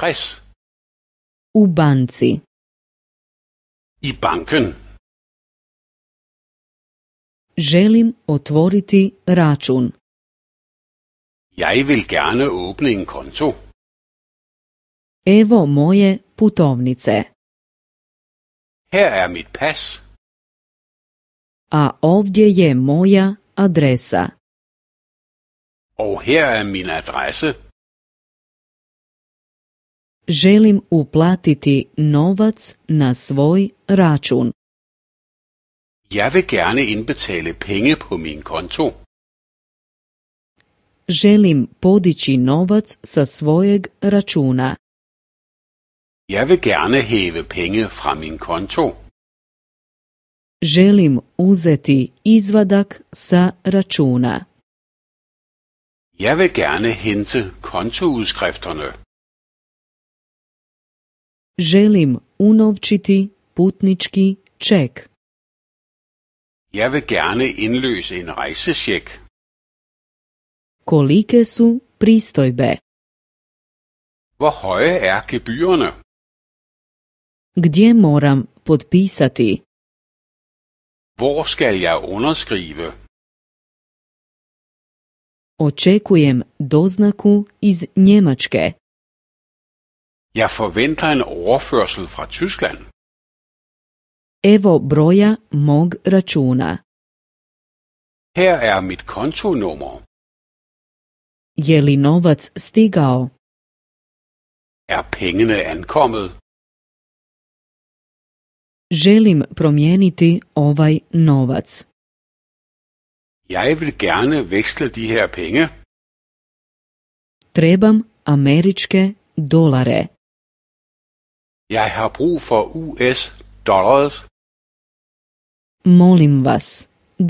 60. U banci. I banken. Želim otvoriti račun. Jeg vil gerne åbne en konto. Evo moje putovnice. Her er mit pas. A ovdje je moja adresa. Og her er min adresse želim uplatiti novac na svoj račun. Ja vil gerne indbetale penge på min konto. Želim podići novac sa svojeg računa. Ja vil gerne heve penge fra min konto. Želim uzeti izvadak sa računa. Ja vil gerne hente kontoudskrifterne. Želim unovčiti putnički ček. Ja vil gerne en rejsesjek. Kolike su pristojbe? Hvor høje er gebyrene? Gdje moram potpisati? Hvor skal jeg underskrive? Očekujem doznaku iz Njemačke. Jeg forventer en overførsel fra Tyskland. Evo broja mog računa. Her er mit kontonummer. Je li novac stigao? Er pengene ankommet? Želim promijeniti ovaj novac. Jeg vil gerne veksle de her penge. Trebam američke dolare. Jeg har brug for US dollars. Molim vas,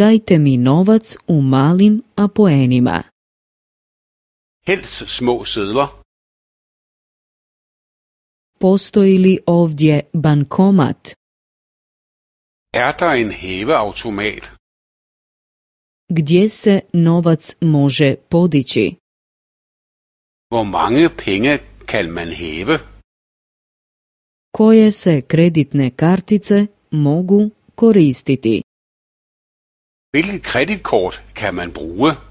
dajte mi novac u malim apoenima. Helst små sedler. Postoji li ovdje bankomat? Er der en hæveautomat? Gdje se novac može podići? Hvor mange penge kan man hæve? koje se kreditne kartice mogu koristiti. Hvilke kreditkort kan man bruge?